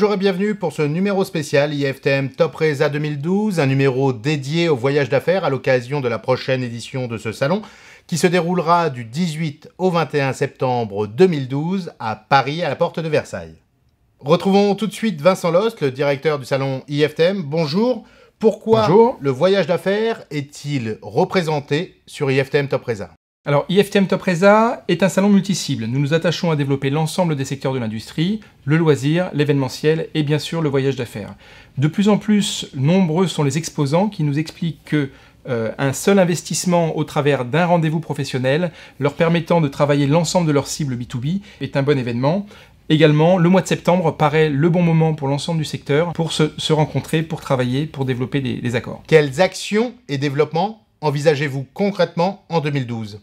Bonjour et bienvenue pour ce numéro spécial IFTM Top Reza 2012, un numéro dédié au voyage d'affaires à l'occasion de la prochaine édition de ce salon qui se déroulera du 18 au 21 septembre 2012 à Paris à la porte de Versailles. Retrouvons tout de suite Vincent Lost, le directeur du salon IFTM. Bonjour. Pourquoi le voyage d'affaires est-il représenté sur IFTM Top Reza alors, IFTM Topresa est un salon multi Nous nous attachons à développer l'ensemble des secteurs de l'industrie, le loisir, l'événementiel et bien sûr le voyage d'affaires. De plus en plus, nombreux sont les exposants qui nous expliquent que euh, un seul investissement au travers d'un rendez-vous professionnel leur permettant de travailler l'ensemble de leur cible B2B est un bon événement. Également, le mois de septembre paraît le bon moment pour l'ensemble du secteur pour se, rencontrer, pour travailler, pour développer des accords. Quelles actions et développements envisagez-vous concrètement en 2012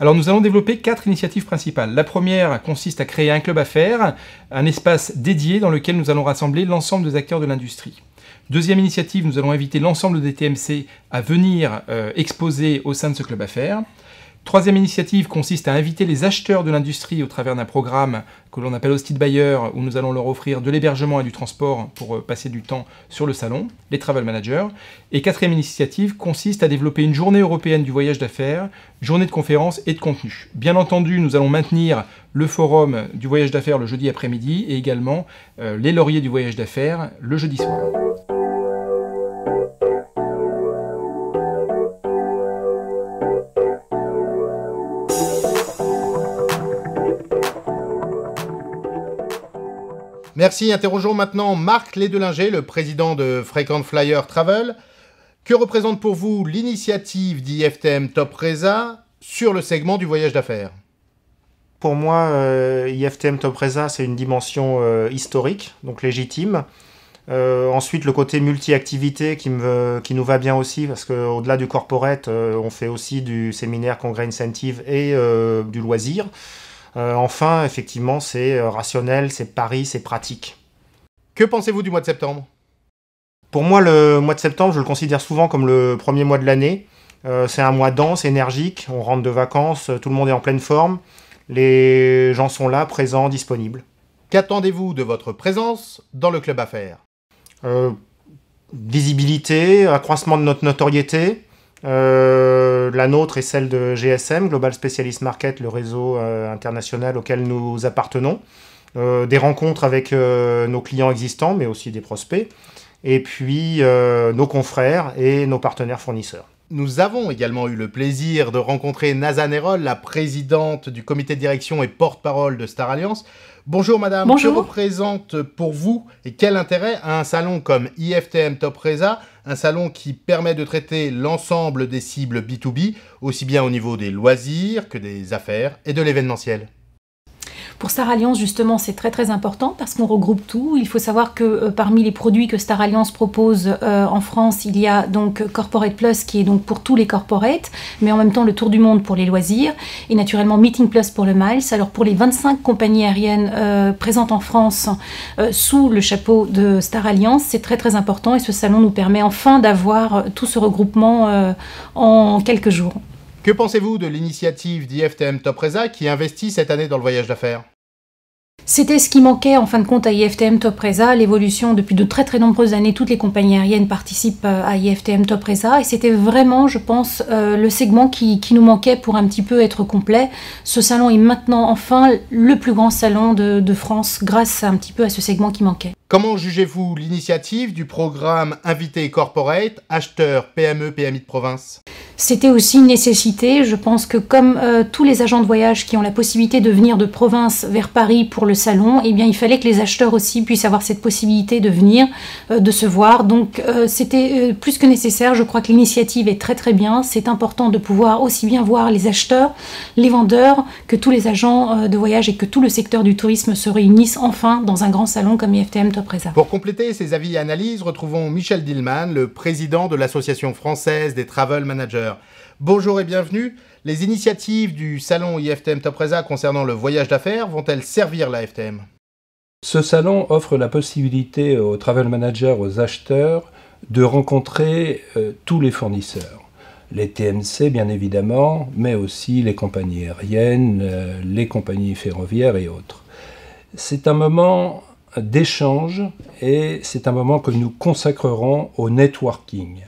alors nous allons développer quatre initiatives principales. La première consiste à créer un club affaires, un espace dédié dans lequel nous allons rassembler l'ensemble des acteurs de l'industrie. Deuxième initiative, nous allons inviter l'ensemble des TMC à venir euh, exposer au sein de ce club affaires. Troisième initiative consiste à inviter les acheteurs de l'industrie au travers d'un programme que l'on appelle Hosted Buyer, où nous allons leur offrir de l'hébergement et du transport pour euh, passer du temps sur le salon, les travel managers. Et quatrième initiative consiste à développer une journée européenne du voyage d'affaires, journée de conférences et de contenu. Bien entendu, nous allons maintenir le forum du voyage d'affaires le jeudi après-midi et également euh, les lauriers du voyage d'affaires le jeudi soir. Merci. Interrogeons maintenant Marc Lédelinger, le président de Frequent Flyer Travel. Que représente pour vous l'initiative d'IFTM Top Reza sur le segment du voyage d'affaires Pour moi, euh, IFTM Top Reza, c'est une dimension euh, historique, donc légitime. Euh, ensuite, le côté multi-activité qui, qui nous va bien aussi, parce qu'au-delà du corporate, on fait aussi du séminaire, congrès incentive et du loisir. Euh, enfin, effectivement, c'est euh, rationnel, c'est pari, c'est pratique. Que pensez-vous du mois de septembre Pour moi, le mois de septembre, je le considère souvent comme le premier mois de l'année. Euh, c'est un mois dense, énergique, on rentre de vacances, tout le monde est en pleine forme, les gens sont là, présents, disponibles. Qu'attendez-vous de votre présence dans le club affaires faire Visibilité, accroissement de notre notoriété, la nôtre est celle de GSM, Global Specialist Market, le réseau euh, international auquel nous appartenons, euh, des rencontres avec euh, nos clients existants, mais aussi des prospects, et puis nos confrères et nos partenaires fournisseurs. Nous avons également eu le plaisir de rencontrer Nazan Erol, la présidente du comité de direction et porte-parole de Star Alliance. Bonjour madame, je représente pour vous et quel intérêt à un salon comme IFTM Top Reza, un salon qui permet de traiter l'ensemble des cibles B2B, aussi bien au niveau des loisirs que des affaires et de l'événementiel pour Star Alliance, justement, c'est très très important parce qu'on regroupe tout. Il faut savoir que euh, parmi les produits que Star Alliance propose euh, en France, il y a donc Corporate Plus qui est donc pour tous les corporates, mais en même temps le Tour du Monde pour les loisirs et naturellement Meeting Plus pour le Miles. Alors pour les 25 compagnies aériennes euh, présentes en France sous le chapeau de Star Alliance, c'est très très important et ce salon nous permet enfin d'avoir tout ce regroupement en quelques jours. Que pensez-vous de l'initiative d'IFTM Top qui investit cette année dans le voyage d'affaires c'était ce qui manquait en fin de compte à IFTM Top l'évolution depuis de très très nombreuses années, toutes les compagnies aériennes participent euh, à IFTM Top et c'était vraiment je pense euh, le segment qui, nous manquait pour un petit peu être complet. Ce salon est maintenant enfin le plus grand salon de, de France grâce un petit peu à ce segment qui manquait. Comment jugez-vous l'initiative du programme Invité Corporate, acheteurs PME, PMI de province C'était aussi une nécessité. Je pense que comme euh, tous les agents de voyage qui ont la possibilité de venir de province vers Paris pour le salon, eh bien, il fallait que les acheteurs aussi puissent avoir cette possibilité de venir, euh, de se voir. Donc euh, c'était plus que nécessaire. Je crois que l'initiative est très très bien. C'est important de pouvoir aussi bien voir les acheteurs, les vendeurs, que tous les agents de voyage et que tout le secteur du tourisme se réunissent enfin dans un grand salon comme IFTM pour compléter ces avis et analyses, retrouvons Michel Dillman, le président de l'Association française des travel managers. Bonjour et bienvenue. Les initiatives du salon IFTM Topresa concernant le voyage d'affaires vont-elles servir la FTM Ce salon offre la possibilité aux travel managers, aux acheteurs, de rencontrer euh, tous les fournisseurs les TMC bien évidemment, mais aussi les compagnies aériennes, euh, les compagnies ferroviaires et autres. C'est un moment d'échange et c'est un moment que nous consacrerons au networking.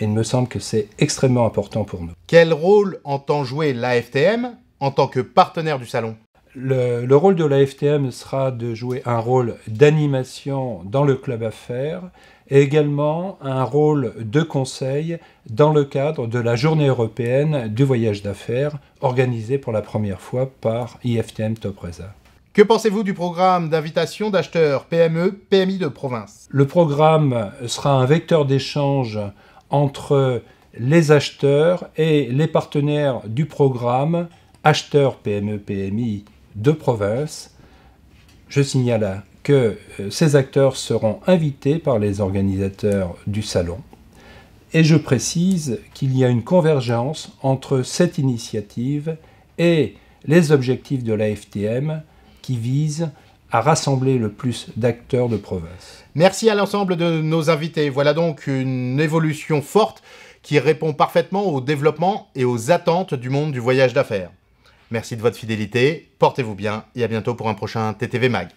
Et il me semble que c'est extrêmement important pour nous. Quel rôle entend jouer l'AFTM en tant que partenaire du salon le, rôle de l'AFTM sera de jouer un rôle d'animation dans le club affaires et également un rôle de conseil dans le cadre de la journée européenne du voyage d'affaires organisée pour la première fois par IFTM Topresa. Que pensez-vous du programme d'invitation d'acheteurs PME, PMI de province Le programme sera un vecteur d'échange entre les acheteurs et les partenaires du programme, acheteurs PME, PMI de province. Je signale que euh, ces acteurs seront invités par les organisateurs du salon. Et je précise qu'il y a une convergence entre cette initiative et les objectifs de la FTM qui vise à rassembler le plus d'acteurs de province. Merci à l'ensemble de nos invités. Voilà donc une évolution forte qui répond parfaitement au développement et aux attentes du monde du voyage d'affaires. Merci de votre fidélité, portez-vous bien et à bientôt pour un prochain TTV Mag.